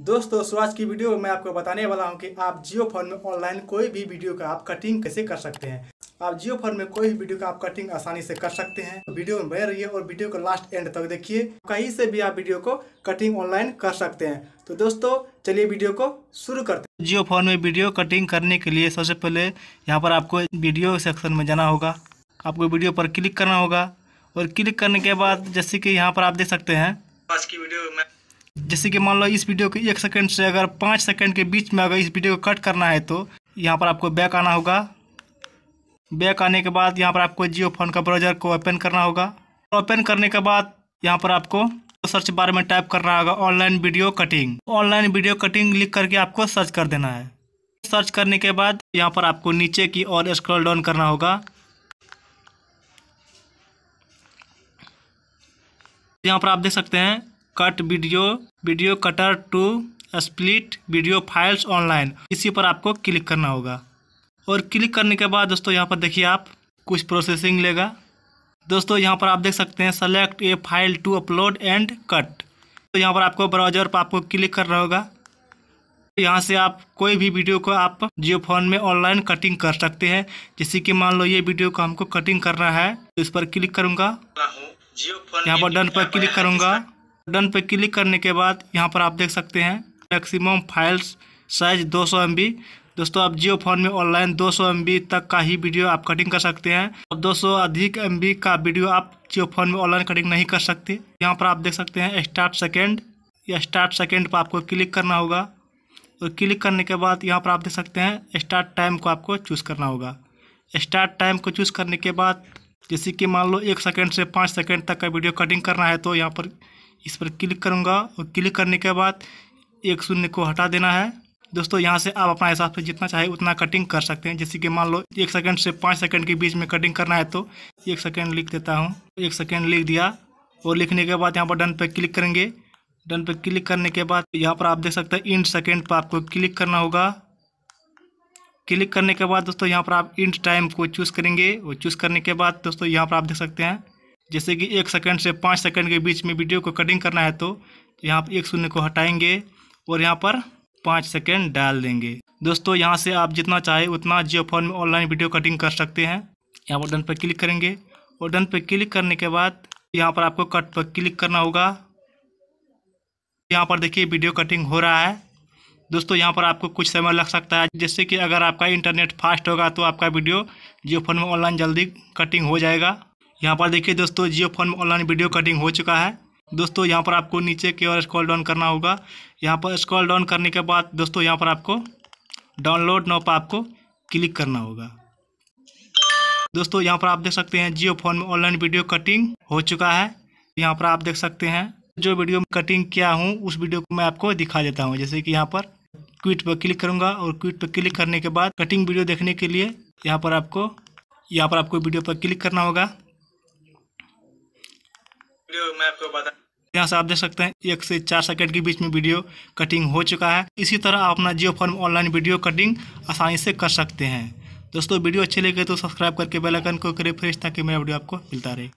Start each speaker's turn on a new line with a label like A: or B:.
A: दोस्तों सो की वीडियो में मैं आपको बताने वाला हूं कि आप जियो फोन में ऑनलाइन कोई भी वीडियो का आप कटिंग कैसे कर सकते हैं आप जियो फोन में कोई भी वीडियो का आप कटिंग आसानी से कर सकते हैं तो वीडियो में बने रहिए और वीडियो को लास्ट एंड तक देखिए कहीं से भी आप वीडियो को कटिंग ऑनलाइन कर सकते हैं तो दोस्तों चलिए वीडियो को शुरू करते हैं जियो फोन में वीडियो कटिंग करने के लिए सबसे पहले यहाँ पर आपको वीडियो सेक्शन में जाना होगा आपको वीडियो पर क्लिक करना होगा और क्लिक करने के बाद जैसे कि यहाँ पर आप देख सकते हैं आज की वीडियो में जैसे कि मान लो इस वीडियो के एक सेकंड से अगर पाँच सेकंड के बीच में अगर इस वीडियो को कट करना है तो यहाँ पर आपको बैक आना होगा बैक आने के बाद यहाँ पर आपको जियो फोन का ब्राउजर को ओपन करना होगा ओपन करने के बाद यहाँ पर आपको सर्च बार में टाइप करना होगा online video cutting online video cutting लिख करके आपको सर्च कर देना है सर्च करने के बाद यहाँ पर आपको नीचे की ओर स्क्रॉल डाउन करना होगा यहाँ पर आप देख सकते हैं cut video video cutter to split video files online इसी पर आपको क्लिक करना होगा और क्लिक करने के बाद दोस्तों यहाँ पर देखिए आप कुछ प्रोसेसिंग लेगा दोस्तों यहाँ पर आप देख सकते हैं select a file to upload and cut तो यहाँ पर आपको ब्राउजर पर आपको क्लिक करना होगा यहाँ से आप कोई भी वीडियो को आप जियो फोन में ऑनलाइन कटिंग कर सकते हैं जैसे कि मान लो ये वीडियो को हमको कटिंग करना है तो इस पर क्लिक करूँगा यहाँ पर डन पर क्लिक करूँगा डन पे क्लिक करने के बाद यहाँ पर आप देख सकते हैं मैक्सिमम फाइल्स साइज 200 सौ दोस्तों आप जियो फोन में ऑनलाइन 200 सौ तक का ही वीडियो आप कटिंग कर सकते हैं अब 200 अधिक एम का वीडियो आप जियो फोन में ऑनलाइन कटिंग नहीं कर सकते यहाँ पर आप देख सकते हैं स्टार्ट सेकेंड या स्टार्ट सेकेंड पर आपको क्लिक करना होगा और क्लिक करने के बाद यहाँ पर आप देख सकते हैं स्टार्ट टाइम को आपको चूज़ करना होगा स्टार्ट टाइम को चूज़ करने के बाद जैसे कि मान लो एक सेकेंड से पाँच सेकेंड तक का वीडियो कटिंग करना है तो यहाँ पर इस पर क्लिक करूँगा और क्लिक करने के बाद एक शून्य को हटा देना है दोस्तों यहाँ से आप अपना हिसाब से जितना चाहे उतना कटिंग कर सकते हैं जैसे कि मान लो एक सेकंड से पाँच सेकंड के बीच में कटिंग करना है तो एक सेकंड लिख देता हूँ एक सेकंड लिख दिया और लिखने के बाद यहाँ पर डन पर क्लिक करेंगे डन पर क्लिक करने के बाद यहाँ पर आप देख सकते हैं इंड सेकेंड पर आपको क्लिक करना होगा क्लिक करने के बाद दोस्तों यहाँ पर आप इंड टाइम को चूज़ करेंगे और चूज़ करने के बाद दोस्तों यहाँ पर आप देख सकते हैं जैसे कि एक सेकंड से पाँच सेकंड के बीच में वीडियो को कटिंग करना है तो यहाँ पर एक शून्य को हटाएंगे और यहाँ पर पाँच सेकेंड डाल देंगे दोस्तों यहाँ से आप जितना चाहे उतना जियो फोन में ऑनलाइन वीडियो कटिंग कर सकते हैं यहाँ पर डन पर क्लिक करेंगे और डन पर क्लिक करने के बाद यहाँ पर आपको कट पर क्लिक करना होगा यहाँ पर देखिए वीडियो कटिंग हो रहा है दोस्तों यहाँ पर आपको कुछ समय लग सकता है जैसे कि अगर आपका इंटरनेट फास्ट होगा तो आपका वीडियो जियो फोन में ऑनलाइन जल्दी कटिंग हो जाएगा यहाँ पर देखिए दोस्तों जियो फोन में ऑनलाइन वीडियो कटिंग हो चुका है दोस्तों यहाँ पर आपको नीचे की ओर स्क्रॉल डाउन करना होगा यहाँ पर स्क्रॉल डाउन करने के बाद दोस्तों यहाँ पर आपको डाउनलोड नाव पर आपको क्लिक करना होगा दोस्तों यहाँ पर आप देख सकते हैं जियो फोन में ऑनलाइन वीडियो कटिंग हो चुका है यहाँ पर आप देख सकते हैं जो वीडियो में कटिंग किया हूँ उस वीडियो को मैं आपको दिखा देता हूँ जैसे कि यहाँ पर क्विट पर क्लिक करूँगा और क्विट पर क्लिक करने के बाद कटिंग वीडियो देखने के लिए यहाँ पर आपको यहाँ पर आपको वीडियो पर क्लिक करना होगा यहाँ से आप देख सकते हैं एक से चार सेकंड के बीच में वीडियो कटिंग हो चुका है इसी तरह आप अपना Jio phone online video cutting आसानी से कर सकते हैं दोस्तों वीडियो अच्छे लगे तो सब्सक्राइब करके बेल आइकन को करें फ्रेश ताकि मेरा वीडियो आपको मिलता रहे